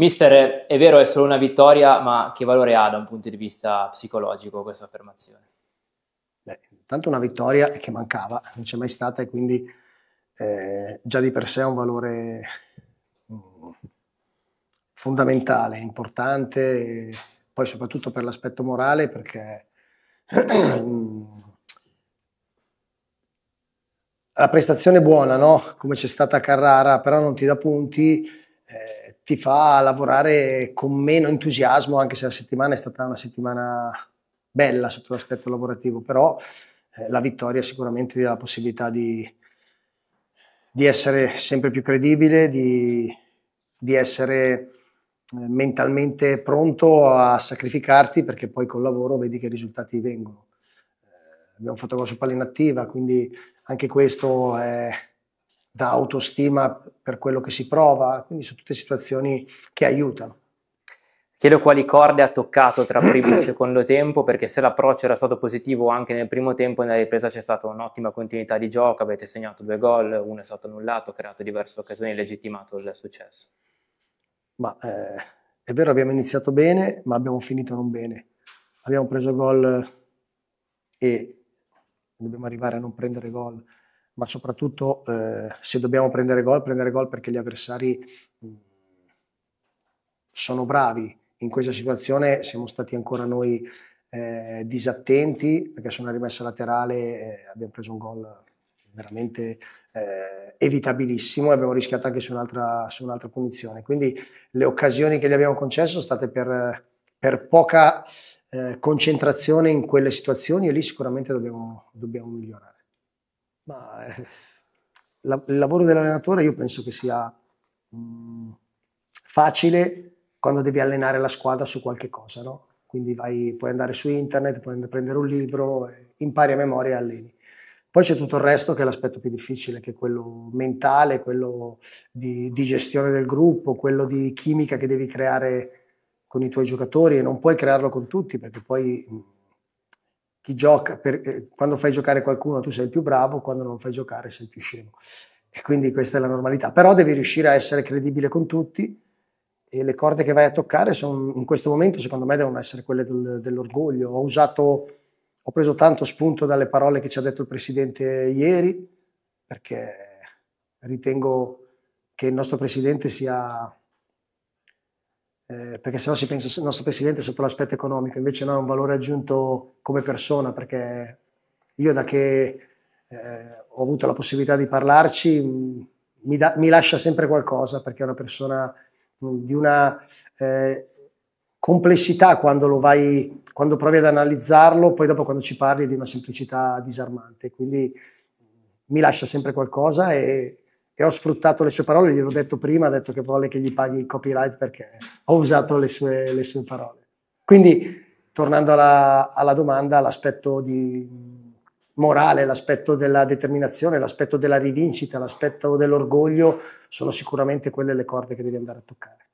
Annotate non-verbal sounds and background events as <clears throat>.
Mister, è vero, è solo una vittoria, ma che valore ha da un punto di vista psicologico questa affermazione? Beh, intanto una vittoria che mancava, non c'è mai stata e quindi eh, già di per sé è un valore mm, fondamentale, importante, poi soprattutto per l'aspetto morale perché <clears throat> la prestazione è buona, no? come c'è stata a Carrara, però non ti dà punti ti fa lavorare con meno entusiasmo, anche se la settimana è stata una settimana bella sotto l'aspetto lavorativo, però eh, la vittoria sicuramente ti dà la possibilità di, di essere sempre più credibile, di, di essere eh, mentalmente pronto a sacrificarti perché poi col lavoro vedi che risultati vengono. Eh, abbiamo fatto gol su palla inattiva, quindi anche questo è da autostima per quello che si prova, quindi sono tutte situazioni che aiutano. Chiedo quali corde ha toccato tra primo e <clears throat> secondo tempo, perché se l'approccio era stato positivo anche nel primo tempo, nella ripresa c'è stata un'ottima continuità di gioco, avete segnato due gol, uno è stato annullato, creato diverse occasioni, legittimato il successo. Ma eh, è vero, abbiamo iniziato bene, ma abbiamo finito non bene. Abbiamo preso gol e dobbiamo arrivare a non prendere gol ma soprattutto eh, se dobbiamo prendere gol, prendere gol perché gli avversari mm, sono bravi. In questa situazione siamo stati ancora noi eh, disattenti perché su una rimessa laterale eh, abbiamo preso un gol veramente eh, evitabilissimo e abbiamo rischiato anche su un'altra, su un'altra, punizione. Quindi le occasioni che gli abbiamo concesso sono state per, per poca eh, concentrazione in quelle situazioni e lì sicuramente dobbiamo, dobbiamo migliorare. Ma eh, il lavoro dell'allenatore io penso che sia mh, mm, facile quando devi allenare la squadra su qualche cosa, no? Quindi vai, puoi andare su internet, puoi prendere un libro, eh, impari a memoria e alleni. Poi c'è tutto il resto che è l'aspetto più difficile, che è quello mentale, quello di, di, gestione del gruppo, quello di chimica che devi creare con i tuoi giocatori e non puoi crearlo con tutti perché poi mm, chi gioca, per, eh, quando fai giocare qualcuno tu sei il più bravo, quando non fai giocare sei il più scemo. E quindi questa è la normalità. Però devi riuscire a essere credibile con tutti e le corde che vai a toccare sono, in questo momento secondo me devono essere quelle del, dell'orgoglio. Ho usato, ho preso tanto spunto dalle parole che ci ha detto il Presidente ieri, perché ritengo che il nostro Presidente sia eh, perché se no si pensa al nostro presidente sotto l'aspetto economico, invece no, ha un valore aggiunto come persona, perché io da che eh, ho avuto la possibilità di parlarci mm, mi, da, mi, lascia sempre qualcosa, perché è una persona mm, di una eh, complessità quando lo vai, quando provi ad analizzarlo, poi dopo quando ci parli è di una semplicità disarmante, quindi mm, mi lascia sempre qualcosa e e ho sfruttato le sue parole, gliel'ho detto prima, ha detto che vuole che gli paghi il copyright perché ho usato le sue, le sue parole. Quindi, tornando alla, alla domanda, l'aspetto morale, l'aspetto della determinazione, l'aspetto della rivincita, l'aspetto dell'orgoglio sono sicuramente quelle le corde che devi andare a toccare.